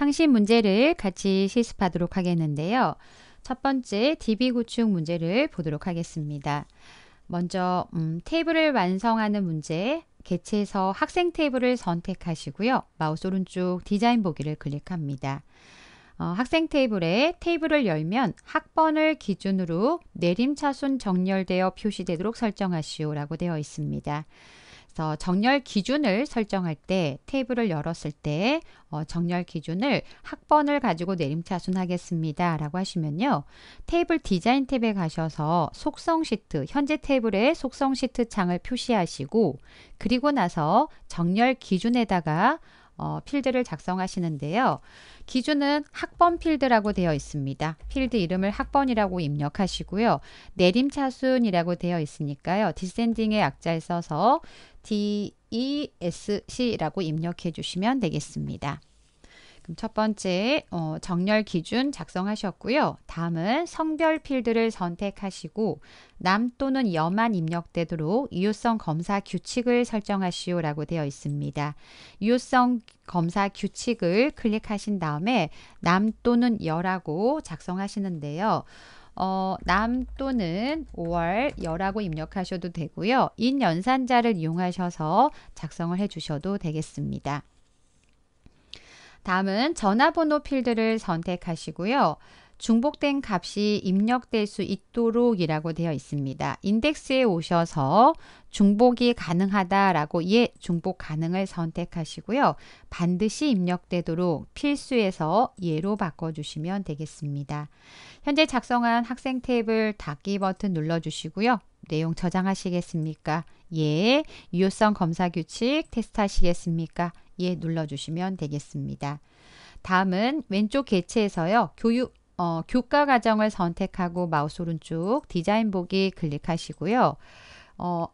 상식 문제를 같이 실습하도록 하겠는데요. 첫 번째 DB 구축 문제를 보도록 하겠습니다. 먼저 음, 테이블을 완성하는 문제 개체에서 학생 테이블을 선택하시고요. 마우스 오른쪽 디자인 보기를 클릭합니다. 어, 학생 테이블에 테이블을 열면 학번을 기준으로 내림차순 정렬되어 표시되도록 설정하시오라고 되어 있습니다. 그래서 정렬 기준을 설정할 때 테이블을 열었을 때 어, 정렬 기준을 학번을 가지고 내림차순하겠습니다. 라고 하시면요. 테이블 디자인 탭에 가셔서 속성 시트, 현재 테이블의 속성 시트 창을 표시하시고 그리고 나서 정렬 기준에다가 어, 필드를 작성하시는데요. 기준은 학번 필드라고 되어 있습니다. 필드 이름을 학번이라고 입력하시고요. 내림차순이라고 되어 있으니까요. 디센딩의 약자에 써서 DESC라고 입력해 주시면 되겠습니다. 그럼 첫 번째 어, 정렬 기준 작성하셨고요. 다음은 성별 필드를 선택하시고 남 또는 여만 입력되도록 유효성 검사 규칙을 설정하시오라고 되어 있습니다. 유효성 검사 규칙을 클릭하신 다음에 남 또는 여라고 작성하시는데요. 어, 남 또는 5월 여라고 입력하셔도 되고요. 인 연산자를 이용하셔서 작성을 해 주셔도 되겠습니다. 다음은 전화번호 필드를 선택하시고요. 중복된 값이 입력될 수 있도록 이라고 되어 있습니다. 인덱스에 오셔서 중복이 가능하다라고 예, 중복 가능을 선택하시고요. 반드시 입력되도록 필수에서 예로 바꿔주시면 되겠습니다. 현재 작성한 학생 테이블 닫기 버튼 눌러주시고요. 내용 저장하시겠습니까? 예, 유효성 검사 규칙 테스트 하시겠습니까? 예 눌러주시면 되겠습니다. 다음은 왼쪽 개체에서요. 교육, 어, 교과 과정을 선택하고 마우스 오른쪽 디자인 보기 클릭하시고요. 어,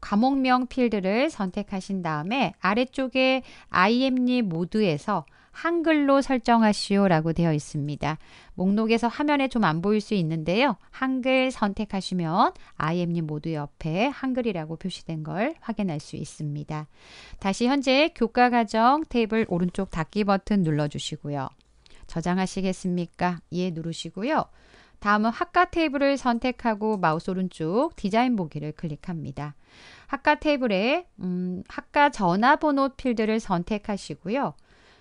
과목명 필드를 선택하신 다음에 아래쪽에 IME 모드에서 한글로 설정하시오 라고 되어 있습니다. 목록에서 화면에 좀 안 보일 수 있는데요. 한글 선택하시면 IM님 모두 옆에 한글이라고 표시된 걸 확인할 수 있습니다. 다시 현재 교과 과정 테이블 오른쪽 닫기 버튼 눌러주시고요. 저장하시겠습니까? 예 누르시고요. 다음은 학과 테이블을 선택하고 마우스 오른쪽 디자인 보기를 클릭합니다. 학과 테이블에 음, 학과 전화번호 필드를 선택하시고요.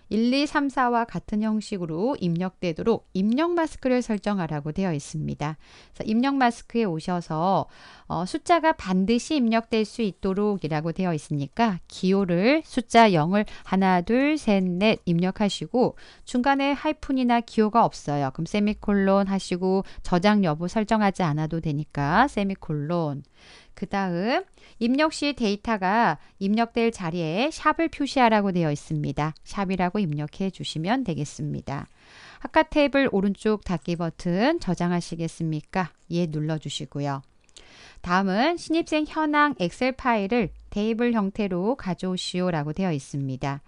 1, 2, 3, 4와 같은 형식으로 입력되도록 입력 마스크를 설정하라고 되어 있습니다. 입력 마스크에 오셔서 어, 숫자가 반드시 입력될 수 있도록이라고 되어 있으니까 기호를 숫자 0을 하나, 둘, 셋, 넷 입력하시고 중간에 하이픈이나 기호가 없어요. 그럼 세미콜론 하시고 저장 여부 설정하지 않아도 되니까 세미콜론 그 다음 입력 시 데이터가 입력될 자리에 샵을 표시하라고 되어 있습니다. 샵이라고 입력해 주시면 되겠습니다. 아까 이블 오른쪽 닫기 버튼 저장하시겠습니까? 예 눌러주시고요. 다음은 신입생 현황 엑셀 파일을 테이블 형태로 가져오시오 라고 되어 있습니다.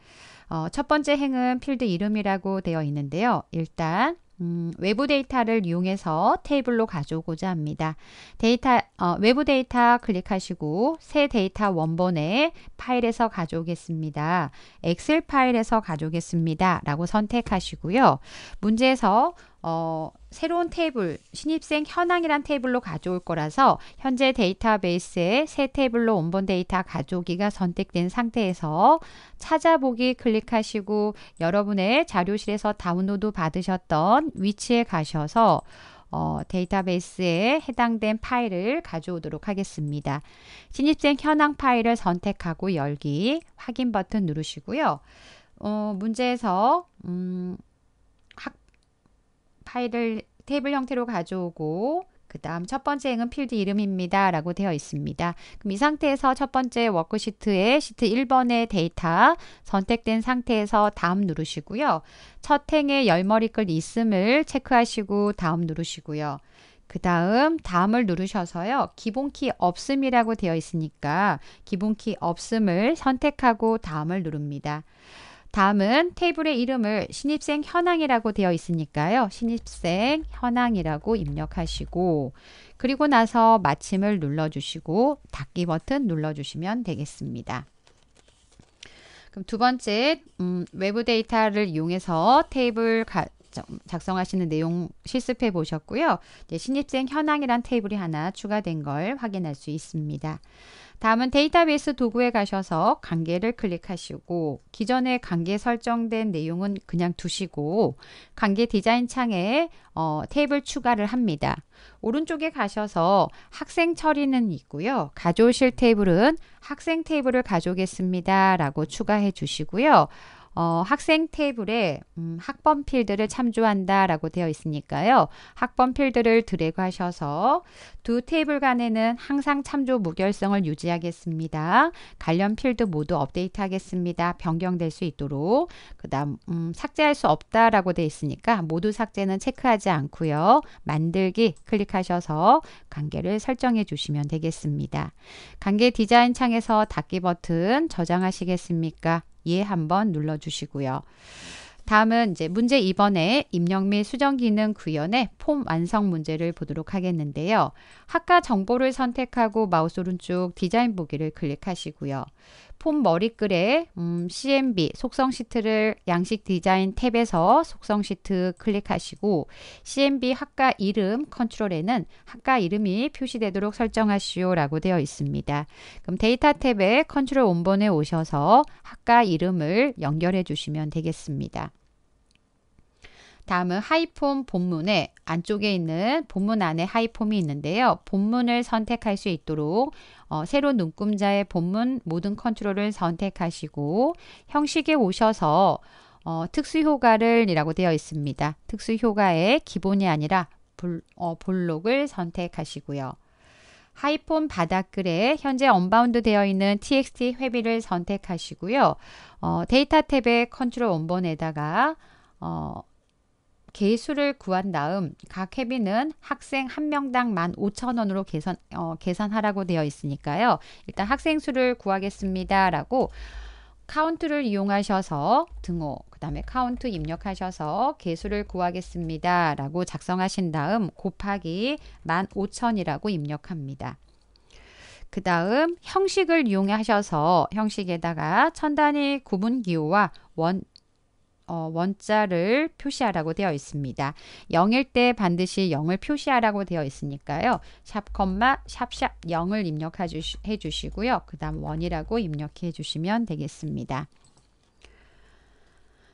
어, 첫 번째 행은 필드 이름이라고 되어 있는데요. 일단 음, 외부 데이터를 이용해서 테이블로 가져오고자 합니다. 데이터 어, 외부 데이터 클릭하시고 새 데이터 원본에 파일에서 가져오겠습니다. 엑셀 파일에서 가져오겠습니다. 라고 선택하시고요. 문제에서 어, 새로운 테이블, 신입생 현황이란 테이블로 가져올 거라서 현재 데이터베이스에 새 테이블로 원본 데이터 가져오기가 선택된 상태에서 찾아보기 클릭하시고 여러분의 자료실에서 다운로드 받으셨던 위치에 가셔서 어, 데이터베이스에 해당된 파일을 가져오도록 하겠습니다. 신입생 현황 파일을 선택하고 열기, 확인 버튼 누르시고요. 어, 문제에서 음, 파일을 테이블 형태로 가져오고 그 다음 첫 번째 행은 필드 이름입니다. 라고 되어 있습니다. 그럼 이 상태에서 첫 번째 워크시트에 시트 1번의 데이터 선택된 상태에서 다음 누르시고요. 첫 행에 열머리글 있음을 체크하시고 다음 누르시고요. 그 다음 다음을 누르셔서요. 기본키 없음이라고 되어 있으니까 기본키 없음을 선택하고 다음을 누릅니다. 다음은 테이블의 이름을 신입생 현황이라고 되어 있으니까요. 신입생 현황이라고 입력하시고 그리고 나서 마침을 눌러주시고 닫기 버튼 눌러주시면 되겠습니다. 그럼 두 번째 음, 외부 데이터를 이용해서 테이블 가, 작성하시는 내용 실습해 보셨고요. 신입생 현황이란 테이블이 하나 추가된 걸 확인할 수 있습니다. 다음은 데이터베이스 도구에 가셔서 관계를 클릭하시고 기존에 관계 설정된 내용은 그냥 두시고 관계 디자인 창에 어, 테이블 추가를 합니다. 오른쪽에 가셔서 학생 처리는 있고요. 가져오실 테이블은 학생 테이블을 가져오겠습니다. 라고 추가해 주시고요. 어, 학생 테이블에 음, 학번 필드를 참조한다 라고 되어 있으니까요. 학번 필드를 드래그하셔서 두 테이블 간에는 항상 참조 무결성을 유지하겠습니다. 관련 필드 모두 업데이트 하겠습니다. 변경될 수 있도록 그 다음 음, 삭제할 수 없다 라고 되어 있으니까 모두 삭제는 체크하지 않고요. 만들기 클릭하셔서 관계를 설정해 주시면 되겠습니다. 관계 디자인 창에서 닫기 버튼 저장하시겠습니까? 예 한번 눌러주시고요. 다음은 이제 문제 2번에 입력 및 수정 기능 구현의 폼 완성 문제를 보도록 하겠는데요. 학과 정보를 선택하고 마우스 오른쪽 디자인 보기를 클릭하시고요. 폼 머리글에 음, CMB 속성 시트를 양식 디자인 탭에서 속성 시트 클릭하시고 CMB 학과 이름 컨트롤에는 학과 이름이 표시되도록 설정하시오 라고 되어 있습니다. 그럼 데이터 탭에 컨트롤 원본에 오셔서 학과 이름을 연결해 주시면 되겠습니다. 다음은 하이폼 본문에 안쪽에 있는 본문 안에 하이폼이 있는데요. 본문을 선택할 수 있도록 어, 새로운 눈금자의 본문 모든 컨트롤을 선택하시고 형식에 오셔서 어, 특수효과를 이라고 되어 있습니다. 특수효과의 기본이 아니라 볼, 어, 볼록을 선택하시고요. 하이폼 바닥글에 현재 언바운드 되어 있는 txt 회비를 선택하시고요. 어, 데이터 탭의 컨트롤 원본에다가 어, 개수를 구한 다음 각 회비는 학생 한 명당 1 5 0 0 0 원으로 계산, 어, 계산하라고 되어 있으니까요. 일단 학생 수를 구하겠습니다. 라고 카운트를 이용하셔서 등호, 그 다음에 카운트 입력하셔서 개수를 구하겠습니다. 라고 작성하신 다음 곱하기 1 5 0 0 0이라고 입력합니다. 그 다음 형식을 이용하셔서 형식에다가 천 단위 구분 기호와 원 어, 원자를 표시하라고 되어 있습니다. 0일 때 반드시 0을 표시하라고 되어 있으니까요. 샵 콤마 샵샵 0을 입력해 주시, 주시고요. 그 다음 원이라고 입력해 주시면 되겠습니다.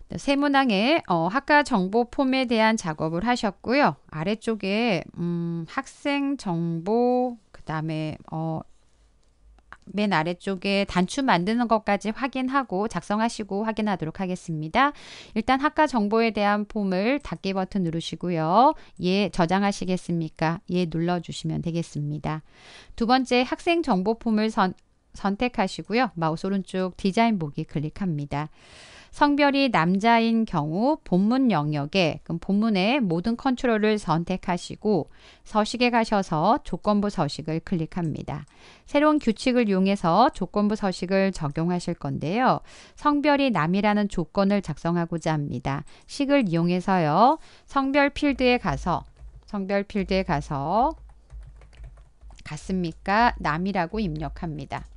네, 세문항에 어, 학과 정보 폼에 대한 작업을 하셨고요. 아래쪽에 음, 학생 정보 그 다음에 어, 맨 아래쪽에 단추 만드는 것까지 확인하고 작성하시고 확인하도록 하겠습니다. 일단 학과 정보에 대한 폼을 닫기 버튼 누르시고요. 예 저장하시겠습니까? 예 눌러주시면 되겠습니다. 두 번째 학생 정보 폼을 선, 선택하시고요. 마우스 오른쪽 디자인 보기 클릭합니다. 성별이 남자인 경우 본문 영역에 그럼 본문의 모든 컨트롤을 선택하시고 서식에 가셔서 조건부 서식을 클릭합니다. 새로운 규칙을 이용해서 조건부 서식을 적용하실 건데요. 성별이 남이라는 조건을 작성하고자 합니다. 식을 이용해서요. 성별 필드에 가서 성별 필드에 가서 같습니까? 남이라고 입력합니다.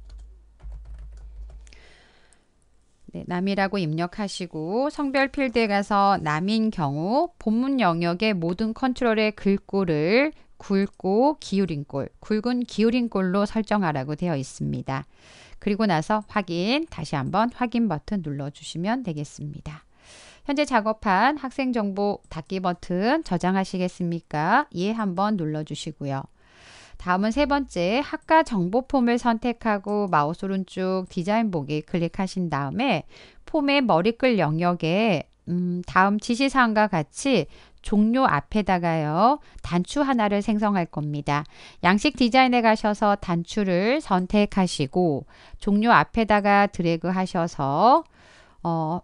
네, 남이라고 입력하시고 성별 필드에 가서 남인 경우 본문 영역의 모든 컨트롤의 글꼴을 굵고 기울인 꼴, 굵은 기울인 꼴로 설정하라고 되어 있습니다. 그리고 나서 확인, 다시 한번 확인 버튼 눌러주시면 되겠습니다. 현재 작업한 학생정보 닫기 버튼 저장하시겠습니까? 예 한번 눌러주시고요. 다음은 세 번째 학과 정보 폼을 선택하고 마우스 오른쪽 디자인 보기 클릭하신 다음에 폼의 머리글 영역에 음, 다음 지시사항과 같이 종료 앞에다가요 단추 하나를 생성할 겁니다. 양식 디자인에 가셔서 단추를 선택하시고 종료 앞에다가 드래그 하셔서 어,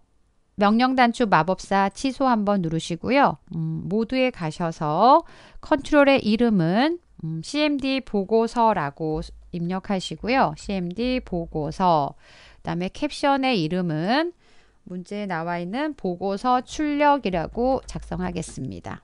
명령 단추 마법사 취소 한번 누르시고요. 음, 모두에 가셔서 컨트롤의 이름은 음, CMD 보고서라고 입력하시고요. CMD 보고서. 그다음에 캡션의 이름은 문제에 나와 있는 보고서 출력이라고 작성하겠습니다.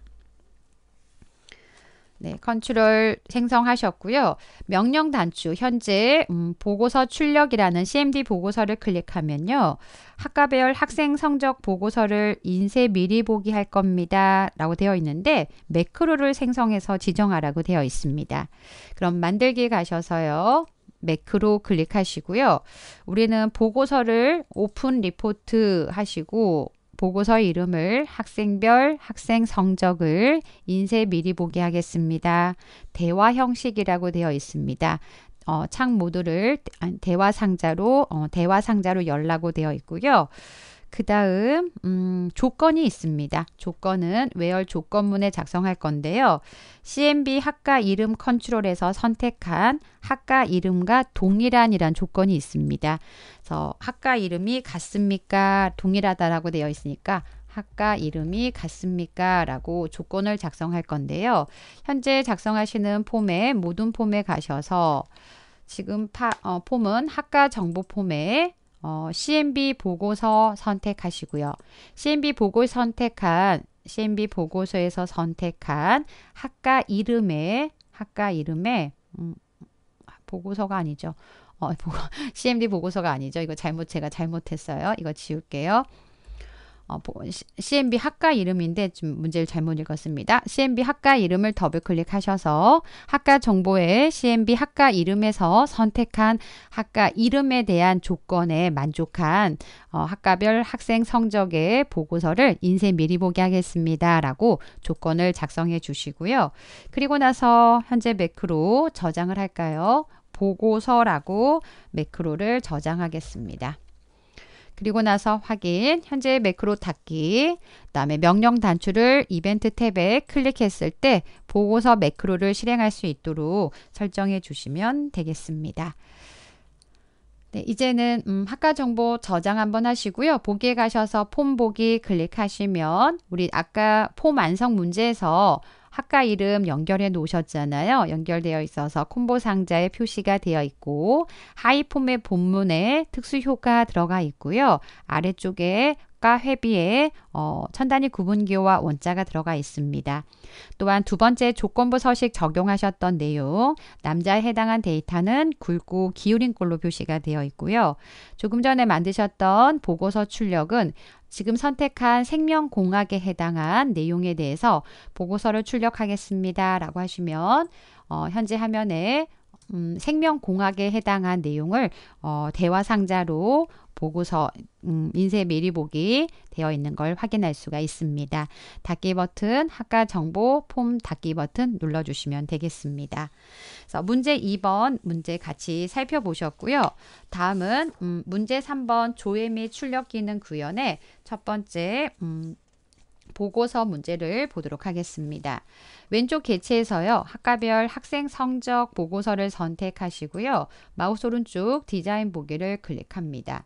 네, 컨트롤 생성하셨고요. 명령 단추 현재 음, 보고서 출력이라는 CMD 보고서를 클릭하면요. 학과별 학생 성적 보고서를 인쇄 미리 보기 할 겁니다. 라고 되어 있는데 매크로를 생성해서 지정하라고 되어 있습니다. 그럼 만들기 가셔서요. 매크로 클릭하시고요. 우리는 보고서를 오픈 리포트 하시고 보고서 이름을 학생별 학생 성적을 인쇄 미리 보기 하겠습니다. 대화 형식이라고 되어 있습니다. 어, 창 모두를 대화 상자로 어, 대화 상자로 열라고 되어 있고요. 그 다음 음, 조건이 있습니다. 조건은 외열 조건문에 작성할 건데요. CMB 학과 이름 컨트롤에서 선택한 학과 이름과 동일한 이란 조건이 있습니다. 그래서 학과 이름이 같습니까? 동일하다라고 되어 있으니까 학과 이름이 같습니까? 라고 조건을 작성할 건데요. 현재 작성하시는 폼에 모든 폼에 가셔서 지금 파, 어, 폼은 학과 정보 폼에 어, CMB 보고서 선택하시고요. CMB 보고 선택한 CMB 보고서에서 선택한 학과 이름에 학과 이름에 음, 음 아, 보고서가 아니죠. 어, 보고, CMD 보고서가 아니죠. 이거 잘못 제가 잘못했어요. 이거 지울게요. 어, 보, CMB 학과 이름인데 좀 문제를 잘못 읽었습니다. CMB 학과 이름을 더블 클릭하셔서 학과 정보에 CMB 학과 이름에서 선택한 학과 이름에 대한 조건에 만족한 어, 학과별 학생 성적의 보고서를 인쇄 미리 보기 하겠습니다. 라고 조건을 작성해 주시고요. 그리고 나서 현재 매크로 저장을 할까요? 보고서라고 매크로를 저장하겠습니다. 그리고 나서 확인, 현재 매크로 닫기, 그 다음에 명령 단추를 이벤트 탭에 클릭했을 때 보고서 매크로를 실행할 수 있도록 설정해 주시면 되겠습니다. 네, 이제는 음, 학과 정보 저장 한번 하시고요. 보기에 가셔서 폼 보기 클릭하시면 우리 아까 폼 완성 문제에서 학과 이름 연결해 놓으셨잖아요. 연결되어 있어서 콤보 상자에 표시가 되어 있고 하이폼의 본문에 특수 효과 들어가 있고요. 아래쪽에 목과 회비에 어, 천단위 구분기호와 원자가 들어가 있습니다. 또한 두 번째 조건부 서식 적용하셨던 내용 남자에 해당한 데이터는 굵고 기울인 꼴로 표시가 되어 있고요. 조금 전에 만드셨던 보고서 출력은 지금 선택한 생명공학에 해당한 내용에 대해서 보고서를 출력하겠습니다. 라고 하시면 어, 현재 화면에 음, 생명공학에 해당한 내용을 어, 대화 상자로 보고서 음, 인쇄 미리 보기 되어 있는 걸 확인할 수가 있습니다. 닫기 버튼, 학과 정보 폼 닫기 버튼 눌러주시면 되겠습니다. 그래서 문제 2번 문제 같이 살펴보셨고요. 다음은 음, 문제 3번 조회 및 출력 기능 구현의 첫 번째 음, 보고서 문제를 보도록 하겠습니다. 왼쪽 개체에서요. 학과별 학생 성적 보고서를 선택하시고요. 마우스 오른쪽 디자인 보기를 클릭합니다.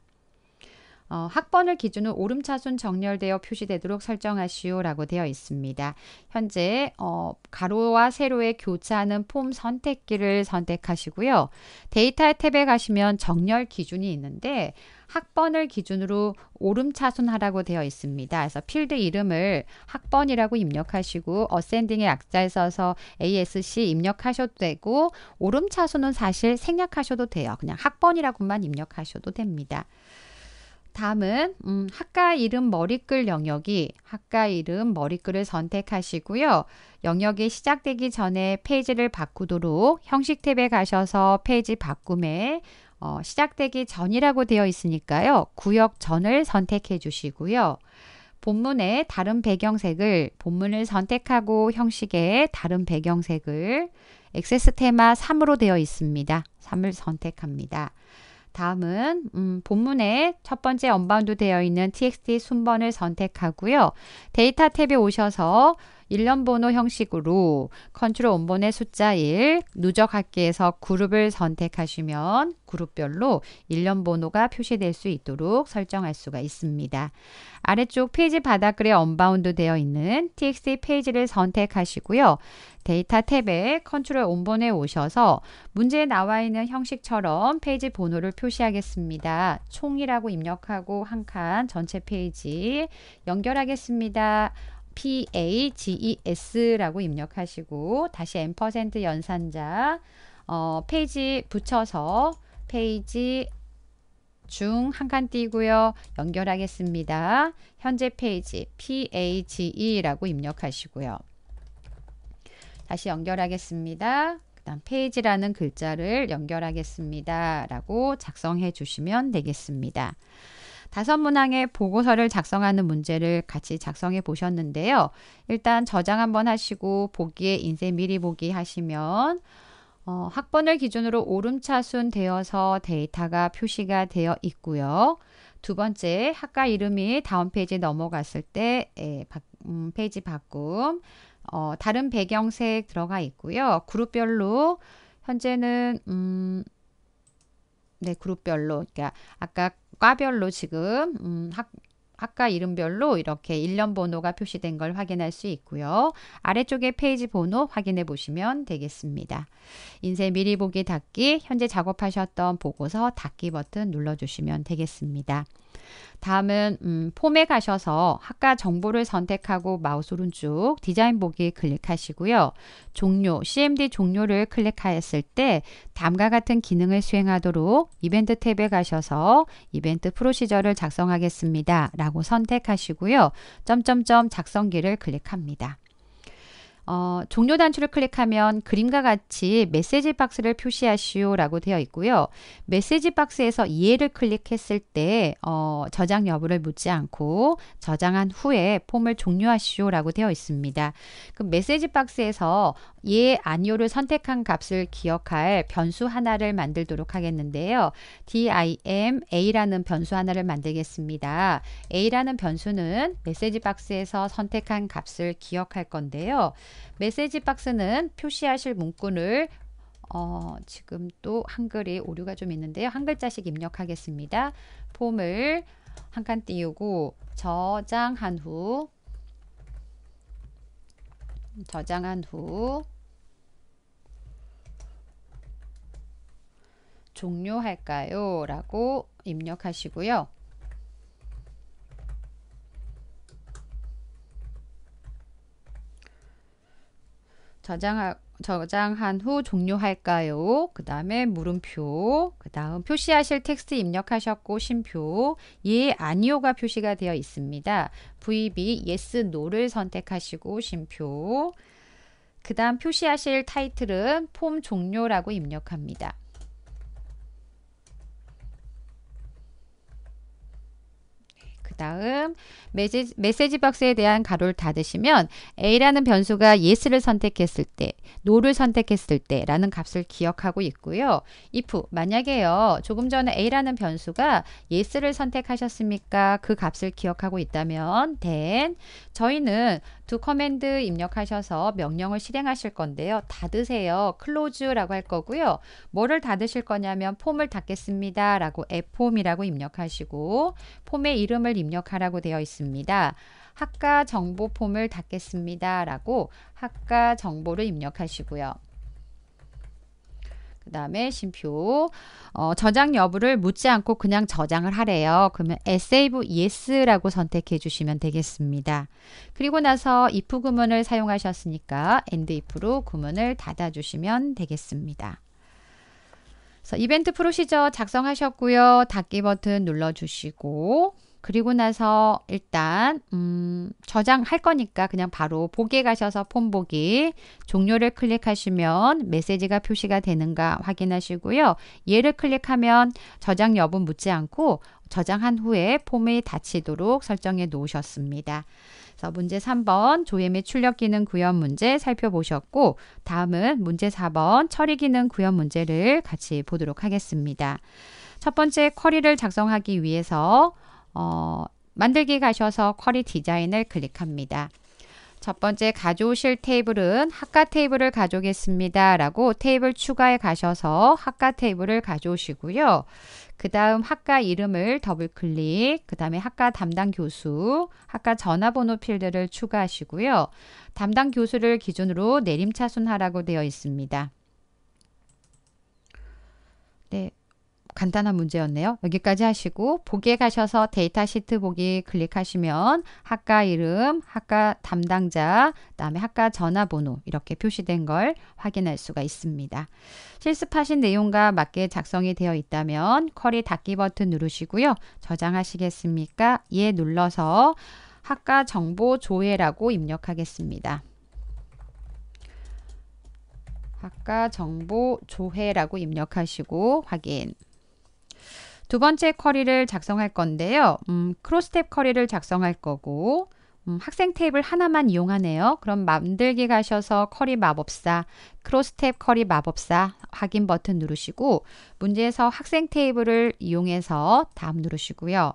어, 학번을 기준으로 오름차순 정렬되어 표시되도록 설정하시오라고 되어 있습니다. 현재 어, 가로와 세로의 교차하는 폼 선택기를 선택하시고요. 데이터 탭에 가시면 정렬 기준이 있는데 학번을 기준으로 오름차순하라고 되어 있습니다. 그래서 필드 이름을 학번이라고 입력하시고 어센딩의 약자에 써서 ASC 입력하셔도 되고 오름차순은 사실 생략하셔도 돼요. 그냥 학번이라고만 입력하셔도 됩니다. 다음은 음, 학과 이름 머리글 영역이 학과 이름 머리글을 선택하시고요. 영역이 시작되기 전에 페이지를 바꾸도록 형식 탭에 가셔서 페이지 바꿈에 어, 시작되기 전이라고 되어 있으니까요. 구역 전을 선택해 주시고요. 본문의 다른 배경색을 본문을 선택하고 형식의 다른 배경색을 액세스 테마 3으로 되어 있습니다. 3을 선택합니다. 다음은 음, 본문의 첫 번째 언바운드 되어 있는 txt 순번을 선택하고요. 데이터 탭에 오셔서 일련 번호 형식으로 컨트롤 원본의 숫자 1 누적 학계에서 그룹을 선택하시면 그룹별로 일련 번호가 표시될 수 있도록 설정할 수가 있습니다. 아래쪽 페이지 바닥글에 언바운드 되어 있는 txt 페이지를 선택하시고요. 데이터 탭에 컨트롤 온본에 오셔서 문제에 나와 있는 형식처럼 페이지 번호를 표시하겠습니다. 총이라고 입력하고 한 칸 전체 페이지 연결하겠습니다. PAGES라고 입력하시고 다시 M% 연산자 어, 페이지 붙여서 페이지 중 한 칸 띄고요. 연결하겠습니다. 현재 페이지 PAGE라고 입력하시고요. 다시 연결하겠습니다. 그 다음 페이지라는 글자를 연결하겠습니다. 라고 작성해 주시면 되겠습니다. 다섯 문항의 보고서를 작성하는 문제를 같이 작성해 보셨는데요. 일단 저장 한번 하시고 보기에 인쇄 미리 보기 하시면 어, 학번을 기준으로 오름차순 되어서 데이터가 표시가 되어 있고요. 두 번째 학과 이름이 다음 페이지 넘어갔을 때 에, 예, 바, 음, 페이지 바꿈 어, 다른 배경색 들어가 있고요. 그룹별로 현재는 음, 네 그룹별로 그러니까 아까 과별로 지금 음, 학, 학과 이름별로 이렇게 일련 번호가 표시된 걸 확인할 수 있고요. 아래쪽에 페이지 번호 확인해 보시면 되겠습니다. 인쇄 미리 보기 닫기, 현재 작업하셨던 보고서 닫기 버튼 눌러주시면 되겠습니다. 다음은 음, 폼에 가셔서 학과 정보를 선택하고 마우스 오른쪽 디자인 보기 클릭하시고요. 종료, CMD 종료를 클릭하였을 때 다음과 같은 기능을 수행하도록 이벤트 탭에 가셔서 이벤트 프로시저를 작성하겠습니다. 라고 선택하시고요. 점점점 작성기를 클릭합니다. 어, 종료 단추를 클릭하면 그림과 같이 메시지 박스를 표시하시오 라고 되어 있고요. 메시지 박스에서 이해를 클릭했을 때 어, 저장 여부를 묻지 않고 저장한 후에 폼을 종료하시오 라고 되어 있습니다. 그 메시지 박스에서 예, 아니오를 선택한 값을 기억할 변수 하나를 만들도록 하겠는데요. dim a라는 변수 하나를 만들겠습니다. a라는 변수는 메시지 박스에서 선택한 값을 기억할 건데요. 메시지 박스는 표시하실 문구를 어, 지금 또 한글이 오류가 좀 있는데요. 한 글자씩 입력하겠습니다. 폼을 한 칸 띄우고 저장한 후 저장한 후 종료할까요? 라고 입력하시고요. 저장하, 저장한 후 종료할까요? 그 다음에 물음표, 그 다음 표시하실 텍스트 입력하셨고 심표, 예, 아니오가 표시가 되어 있습니다. VB, yes, no를 선택하시고 심표, 그 다음 표시하실 타이틀은 폼 종료라고 입력합니다. 그 다음 메시지, 메시지 박스에 대한 가로를 닫으시면 A라는 변수가 yes를 선택했을 때, no를 선택했을 때 라는 값을 기억하고 있고요. if 만약에요. 조금 전에 A라는 변수가 yes를 선택하셨습니까? 그 값을 기억하고 있다면 then 저희는 두 커맨드 입력하셔서 명령을 실행하실 건데요. 닫으세요. 클로즈라고 할 거고요. 뭐를 닫으실 거냐면 폼을 닫겠습니다. 라고 앱폼이라고 입력하시고 폼의 이름을 입력하라고 되어 있습니다. 학과 정보 폼을 닫겠습니다. 라고 학과 정보를 입력하시고요. 그 다음에 심표 어, 저장 여부를 묻지 않고 그냥 저장을 하래요. 그러면 save yes라고 선택해 주시면 되겠습니다. 그리고 나서 if 구문을 사용하셨으니까 and if로 구문을 닫아 주시면 되겠습니다. 그래서 이벤트 프로시저 작성하셨고요. 닫기 버튼 눌러주시고 그리고 나서 일단 음, 저장할 거니까 그냥 바로 보기에 가셔서 폰 보기 종료를 클릭하시면 메시지가 표시가 되는가 확인하시고요. 얘를 클릭하면 저장 여부 묻지 않고 저장한 후에 폼이 닫히도록 설정해 놓으셨습니다. 그래서 문제 3번 조회 및 출력 기능 구현 문제 살펴보셨고 다음은 문제 4번 처리 기능 구현 문제를 같이 보도록 하겠습니다. 첫 번째 쿼리를 작성하기 위해서 어, 만들기 가셔서 쿼리 디자인을 클릭합니다. 첫 번째 가져오실 테이블은 학과 테이블을 가져오겠습니다. 라고 테이블 추가에 가셔서 학과 테이블을 가져오시고요. 그 다음 학과 이름을 더블클릭, 그 다음에 학과 담당 교수, 학과 전화번호 필드를 추가하시고요. 담당 교수를 기준으로 내림차순하라고 되어 있습니다. 네, 간단한 문제였네요. 여기까지 하시고 보기에 가셔서 데이터 시트 보기 클릭하시면 학과 이름, 학과 담당자, 그다음에 학과 전화번호 이렇게 표시된 걸 확인할 수가 있습니다. 실습하신 내용과 맞게 작성이 되어 있다면 커리 닫기 버튼 누르시고요. 저장하시겠습니까? 예 눌러서 학과 정보 조회라고 입력하겠습니다. 학과 정보 조회라고 입력하시고 확인. 두 번째 쿼리를 작성할 건데요. 음, 크로스탭 쿼리를 작성할 거고 음, 학생 테이블 하나만 이용하네요. 그럼 만들기 가셔서 커리 마법사, 크로스탭 커리 마법사 확인 버튼 누르시고 문제에서 학생 테이블을 이용해서 다음 누르시고요.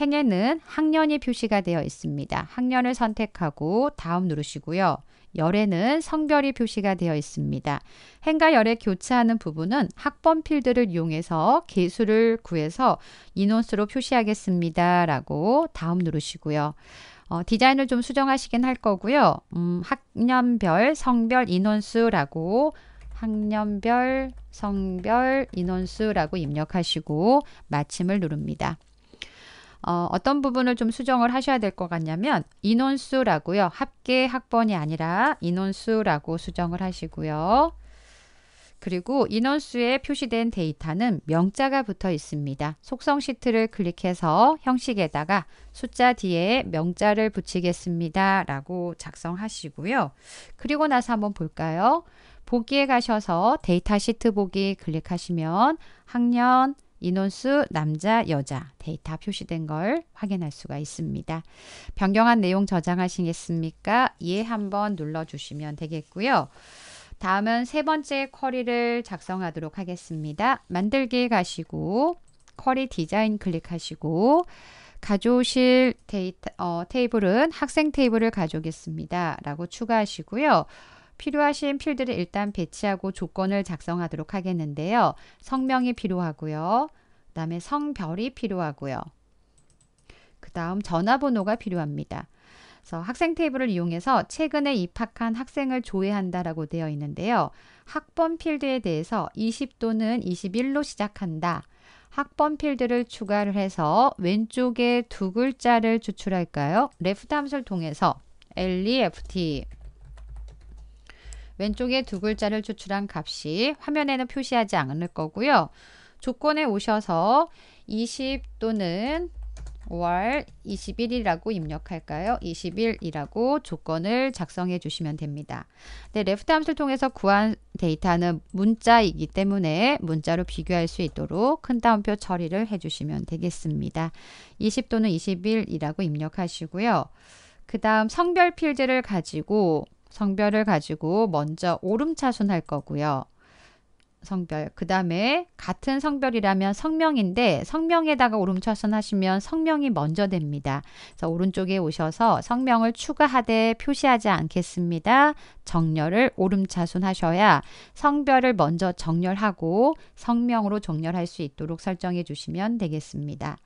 행에는 학년이 표시가 되어 있습니다. 학년을 선택하고 다음 누르시고요. 열에는 성별이 표시가 되어 있습니다. 행과 열의 교차하는 부분은 학번 필드를 이용해서 개수를 구해서 인원수로 표시하겠습니다. 라고 다음 누르시고요. 어, 디자인을 좀 수정하시긴 할 거고요. 음, 학년별 성별 인원수라고 학년별 성별 인원수라고 입력하시고 마침을 누릅니다. 어, 어떤 부분을 좀 수정을 하셔야 될 것 같냐면 인원수라고요. 합계 학번이 아니라 인원수라고 수정을 하시고요. 그리고 인원수에 표시된 데이터는 명자가 붙어 있습니다. 속성 시트를 클릭해서 형식에다가 숫자 뒤에 명자를 붙이겠습니다. 라고 작성하시고요. 그리고 나서 한번 볼까요? 보기에 가셔서 데이터 시트 보기 클릭하시면 학년, 인원수 남자, 여자 데이터 표시된 걸 확인할 수가 있습니다. 변경한 내용 저장하시겠습니까? 예 한번 눌러주시면 되겠고요. 다음은 세 번째 쿼리를 작성하도록 하겠습니다. 만들기 가시고 쿼리 디자인 클릭하시고 가져오실 데이터, 어, 테이블은 학생 테이블을 가져오겠습니다. 라고 추가하시고요. 필요하신 필드를 일단 배치하고 조건을 작성하도록 하겠는데요. 성명이 필요하고요. 그 다음에 성별이 필요하고요. 그 다음 전화번호가 필요합니다. 그래서 학생 테이블을 이용해서 최근에 입학한 학생을 조회한다라고 되어 있는데요. 학번 필드에 대해서 20 또는 21로 시작한다. 학번 필드를 추가를 해서 왼쪽에 두 글자를 추출할까요? 레프트 함수를 통해서 LEFT 왼쪽에 두 글자를 추출한 값이 화면에는 표시하지 않을 거고요. 조건에 오셔서 20 또는 월 21이라고 입력할까요? 21이라고 조건을 작성해 주시면 됩니다. 네, 레프트 함수를 통해서 구한 데이터는 문자이기 때문에 문자로 비교할 수 있도록 큰 따옴표 처리를 해 주시면 되겠습니다. 20 또는 21이라고 입력하시고요. 그 다음 성별 필드를 가지고 성별을 가지고 먼저 오름차순할 거고요. 성별. 그 다음에 같은 성별이라면 성명인데 성명에다가 오름차순 하시면 성명이 먼저 됩니다. 그래서 오른쪽에 오셔서 성명을 추가하되 표시하지 않겠습니다. 정렬을 오름차순 하셔야 성별을 먼저 정렬하고 성명으로 정렬할 수 있도록 설정해 주시면 되겠습니다.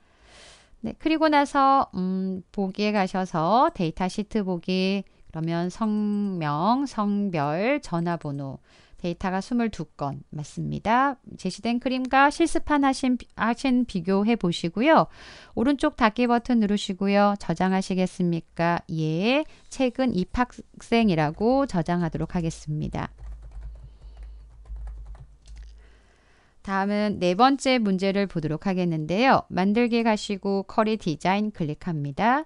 네, 그리고 나서 음, 보기에 가셔서 데이터 시트 보기 그러면 성명, 성별, 전화번호, 데이터가 22건 맞습니다. 제시된 그림과 실습한 하신, 하신 비교해 보시고요. 오른쪽 닫기 버튼 누르시고요. 저장하시겠습니까? 예, 최근 입학생이라고 저장하도록 하겠습니다. 다음은 네 번째 문제를 보도록 하겠는데요. 만들기 가시고 커리 디자인 클릭합니다.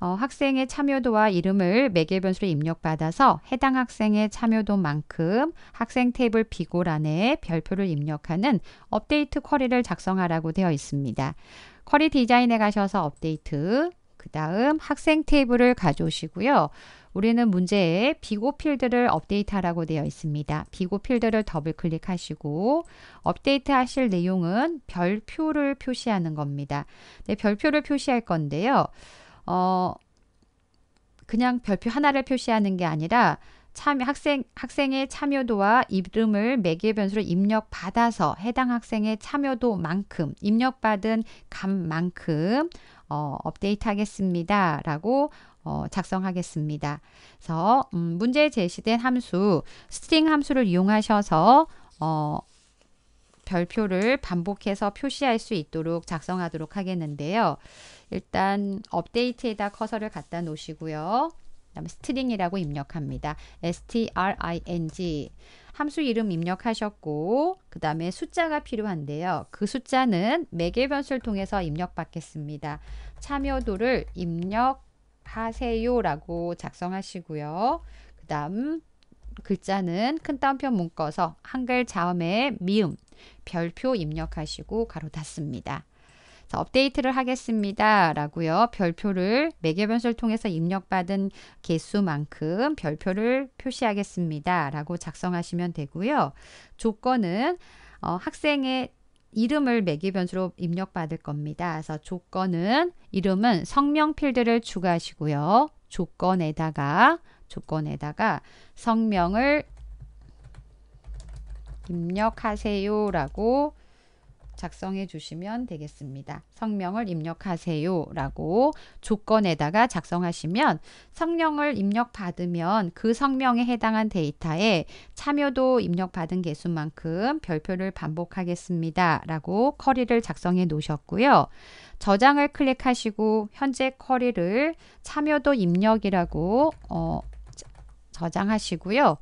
어, 학생의 참여도와 이름을 매개 변수로 입력받아서 해당 학생의 참여도만큼 학생 테이블 비고란에 별표를 입력하는 업데이트 쿼리를 작성하라고 되어 있습니다. 쿼리 디자인에 가셔서 업데이트, 그 다음 학생 테이블을 가져오시고요. 우리는 문제에 비고 필드를 업데이트하라고 되어 있습니다. 비고 필드를 더블 클릭하시고 업데이트 하실 내용은 별표를 표시하는 겁니다. 네, 별표를 표시할 건데요. 어, 그냥 별표 하나를 표시하는 게 아니라 참, 학생, 학생의 참여도와 이름을 매개 변수로 입력받아서 해당 학생의 참여도만큼 입력받은 값만큼 어, 업데이트 하겠습니다. 라고 어, 작성하겠습니다. 그래서 음, 문제 제시된 함수, 스트링 함수를 이용하셔서 어, 별표를 반복해서 표시할 수 있도록 작성하도록 하겠는데요. 일단 업데이트에다 커서를 갖다 놓으시고요. 다음 스트링이라고 입력합니다. string 함수 이름 입력하셨고 그 다음에 숫자가 필요한데요. 그 숫자는 매개 변수를 통해서 입력받겠습니다. 참여도를 입력하세요 라고 작성하시고요. 그 다음 글자는 큰 따옴표 묶어서 한글 자음의 미음, 별표 입력하시고 가로 닫습니다. 자, 업데이트를 하겠습니다. 라고요. 별표를 매개 변수를 통해서 입력받은 개수만큼 별표를 표시하겠습니다. 라고 작성하시면 되고요. 조건은 어, 학생의 이름을 매개 변수로 입력받을 겁니다. 그래서 조건은 이름은 성명 필드를 추가하시고요. 조건에다가 조건에다가 성명을 입력하세요 라고 작성해 주시면 되겠습니다. 성명을 입력하세요 라고 조건에다가 작성하시면 성명을 입력받으면 그 성명에 해당한 데이터에 참여도 입력받은 개수만큼 별표를 반복하겠습니다 라고 커리를 작성해 놓으셨고요. 저장을 클릭하시고 현재 커리를 참여도 입력이라고 어, 저장하시고요.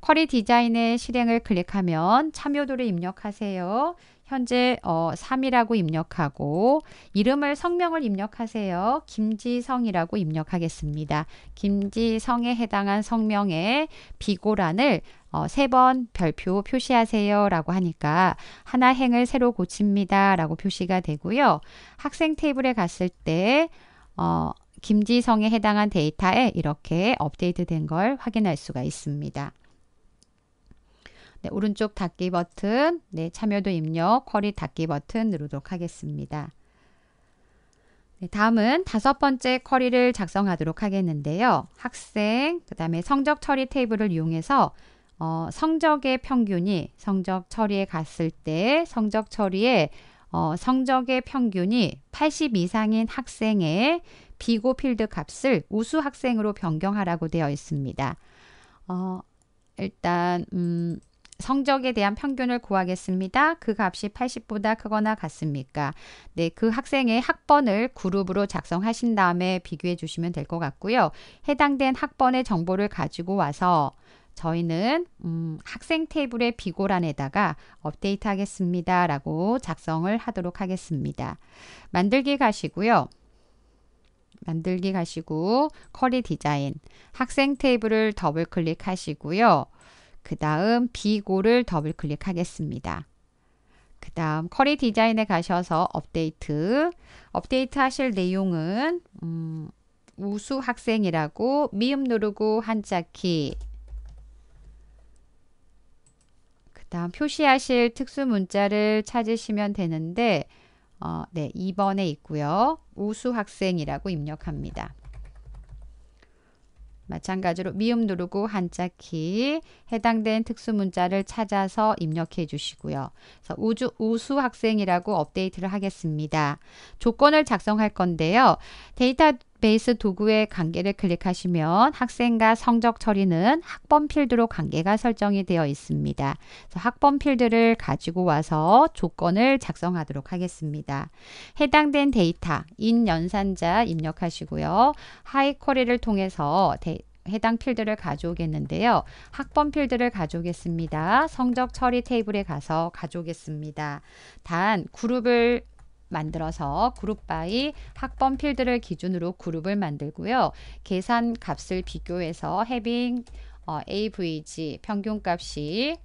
쿼리 디자인의 실행을 클릭하면 참여도를 입력하세요. 현재 어, 3이라고 입력하고 이름을 성명을 입력하세요. 김지성이라고 입력하겠습니다. 김지성에 해당한 성명의 비고란을 어, 3번 별표 표시하세요 라고 하니까 하나 행을 새로 고칩니다 라고 표시가 되고요. 학생 테이블에 갔을 때 어, 김지성에 해당한 데이터에 이렇게 업데이트된 걸 확인할 수가 있습니다. 네, 오른쪽 닫기 버튼, 네, 참여도 입력, 쿼리 닫기 버튼 누르도록 하겠습니다. 네, 다음은 다섯 번째 쿼리를 작성하도록 하겠는데요. 학생, 그 다음에 성적 처리 테이블을 이용해서 어, 성적의 평균이 성적 처리에 갔을 때 성적 처리에 어, 성적의 평균이 80 이상인 학생의 비고 필드 값을 우수 학생으로 변경하라고 되어 있습니다. 어, 일단 음, 성적에 대한 평균을 구하겠습니다. 그 값이 80보다 크거나 같습니까? 네, 그 학생의 학번을 그룹으로 작성하신 다음에 비교해 주시면 될 것 같고요. 해당된 학번의 정보를 가지고 와서 저희는 음, 학생 테이블의 비고란에다가 업데이트 하겠습니다. 라고 작성을 하도록 하겠습니다. 만들기 가시고요. 만들기 가시고 커리 디자인 학생 테이블을 더블 클릭하시고요. 그 다음 비고를 더블 클릭하겠습니다. 그 다음 커리 디자인에 가셔서 업데이트 업데이트 하실 내용은 음, 우수 학생이라고 미음 누르고 한자키 그 다음 표시하실 특수 문자를 찾으시면 되는데 어, 네, 2번에 있고요. 우수 학생이라고 입력합니다. 마찬가지로 미음 누르고 한자키 해당된 특수 문자를 찾아서 입력해 주시고요. 우주 우수 학생이라고 업데이트를 하겠습니다. 조건을 작성할 건데요. 데이터 베이스 도구의 관계를 클릭하시면 학생과 성적 처리는 학번 필드로 관계가 설정이 되어 있습니다. 학번 필드를 가지고 와서 조건을 작성하도록 하겠습니다. 해당된 데이터, 인 연산자 입력하시고요. 하이쿼리를 통해서 데, 해당 필드를 가져오겠는데요. 학번 필드를 가져오겠습니다. 성적 처리 테이블에 가서 가져오겠습니다. 단 그룹을 만들어서 그룹 바이 학번 필드를 기준으로 그룹을 만들고요. 계산 값을 비교해서 해빙 어, AVG 평균값이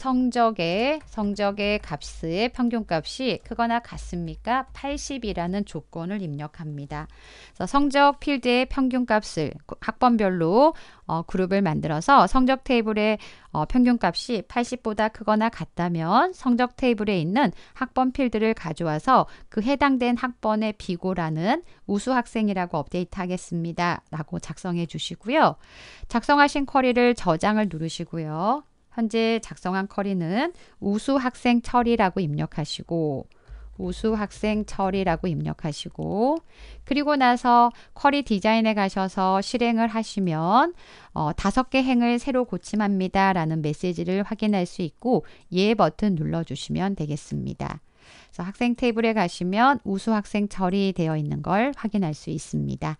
성적의 성적의 값의 평균값이 크거나 같습니까? 80이라는 조건을 입력합니다. 그래서 성적 필드의 평균값을 학번별로 어, 그룹을 만들어서 성적 테이블의 어, 평균값이 80보다 크거나 같다면 성적 테이블에 있는 학번 필드를 가져와서 그 해당된 학번의 비고라는 우수 학생이라고 업데이트하겠습니다. 라고 작성해 주시고요. 작성하신 쿼리를 저장을 누르시고요. 현재 작성한 커리는 우수 학생 처리라고 입력하시고 우수 학생 처리라고 입력하시고 그리고 나서 쿼리 디자인에 가셔서 실행을 하시면 어, 다섯 어, 개 행을 새로 고침합니다 라는 메시지를 확인할 수 있고 예 버튼 눌러주시면 되겠습니다. 그래서 학생 테이블에 가시면 우수 학생 처리되어 있는 걸 확인할 수 있습니다.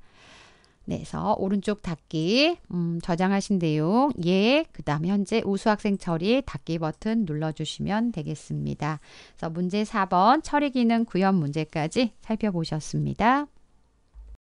내서 오른쪽 닫기 음, 저장하신 내용 예, 그 다음에 현재 우수학생 처리 닫기 버튼 눌러주시면 되겠습니다. 그래서 문제 4번 처리 기능 구현 문제까지 살펴보셨습니다.